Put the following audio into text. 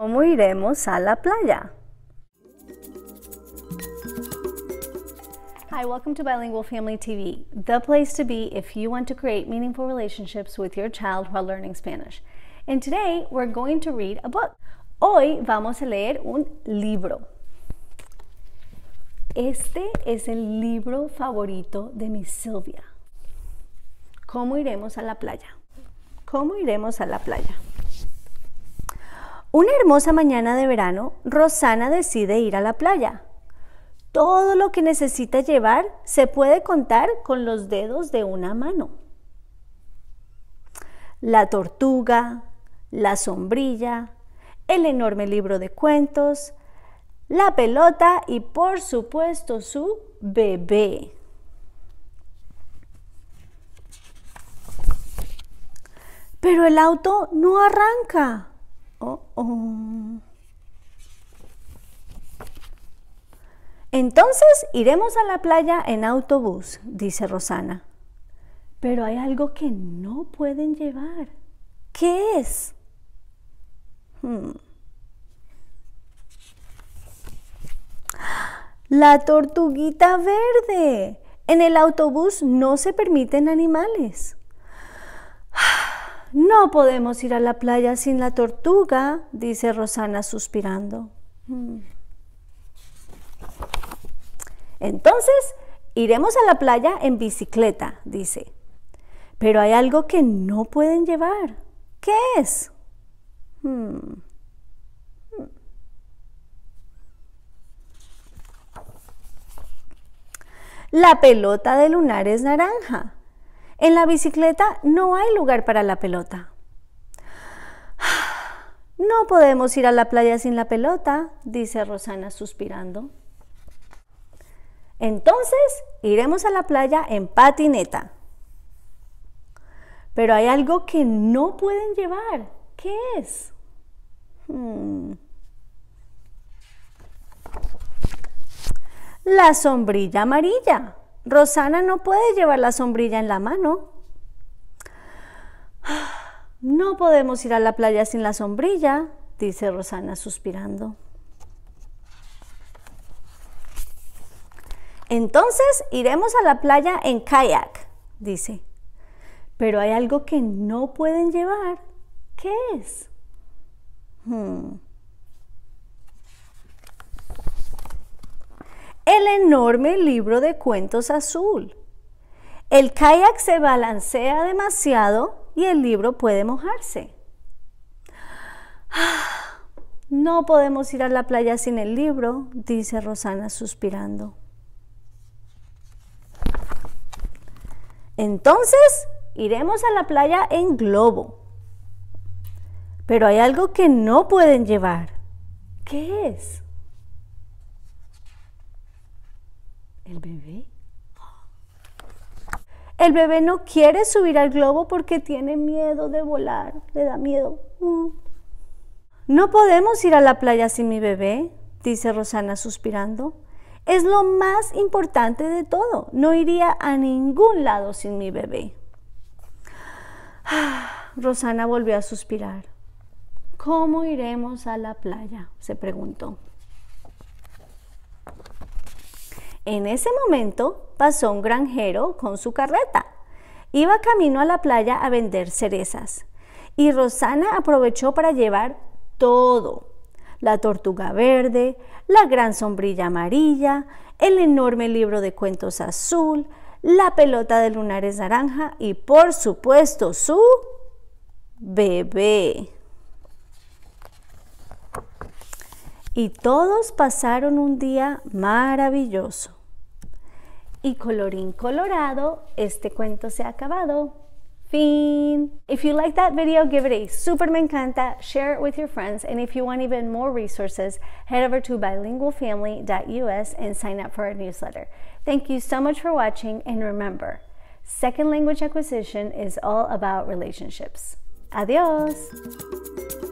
¿Cómo iremos a la playa? Hi, welcome to Bilingual Family TV, the place to be if you want to create meaningful relationships with your child while learning Spanish. And today we're going to read a book. Hoy vamos a leer un libro. Este es el libro favorito de mi Silvia. ¿Cómo iremos a la playa? ¿Cómo iremos a la playa? Una hermosa mañana de verano, Rosana decide ir a la playa. Todo lo que necesita llevar se puede contar con los dedos de una mano. La tortuga, la sombrilla, el enorme libro de cuentos, la pelota y por supuesto su bebé. Pero el auto no arranca. Oh, oh. Entonces iremos a la playa en autobús, dice Rosana. Pero hay algo que no pueden llevar. ¿Qué es? Hmm. La tortuguita verde. En el autobús no se permiten animales. No podemos ir a la playa sin la tortuga, dice Rosana suspirando. Mm. Entonces, iremos a la playa en bicicleta, dice. Pero hay algo que no pueden llevar. ¿Qué es? Hmm. Hmm. La pelota de lunares naranja. En la bicicleta no hay lugar para la pelota. No podemos ir a la playa sin la pelota, dice Rosana suspirando. Entonces iremos a la playa en patineta. Pero hay algo que no pueden llevar. ¿Qué es? Hmm. La sombrilla amarilla. Rosana no puede llevar la sombrilla en la mano. No podemos ir a la playa sin la sombrilla, dice Rosana suspirando. Entonces iremos a la playa en kayak, dice. Pero hay algo que no pueden llevar. ¿Qué es? Hmm. el enorme libro de cuentos azul. El kayak se balancea demasiado y el libro puede mojarse. Ah, no podemos ir a la playa sin el libro, dice Rosana suspirando. Entonces, iremos a la playa en globo. Pero hay algo que no pueden llevar. ¿Qué es? el bebé. El bebé no quiere subir al globo porque tiene miedo de volar, le da miedo. Mm. No podemos ir a la playa sin mi bebé, dice Rosana suspirando. Es lo más importante de todo. No iría a ningún lado sin mi bebé. Ah, Rosana volvió a suspirar. ¿Cómo iremos a la playa? se preguntó. En ese momento pasó un granjero con su carreta. Iba camino a la playa a vender cerezas y Rosana aprovechó para llevar todo. La tortuga verde, la gran sombrilla amarilla, el enorme libro de cuentos azul, la pelota de lunares naranja y por supuesto su bebé. Y todos pasaron un día maravilloso. Y colorín colorado, este cuento se ha acabado. Fin. If you like that video, give it a super me encanta, share it with your friends, and if you want even more resources, head over to bilingualfamily.us and sign up for our newsletter. Thank you so much for watching, and remember, second language acquisition is all about relationships. Adios!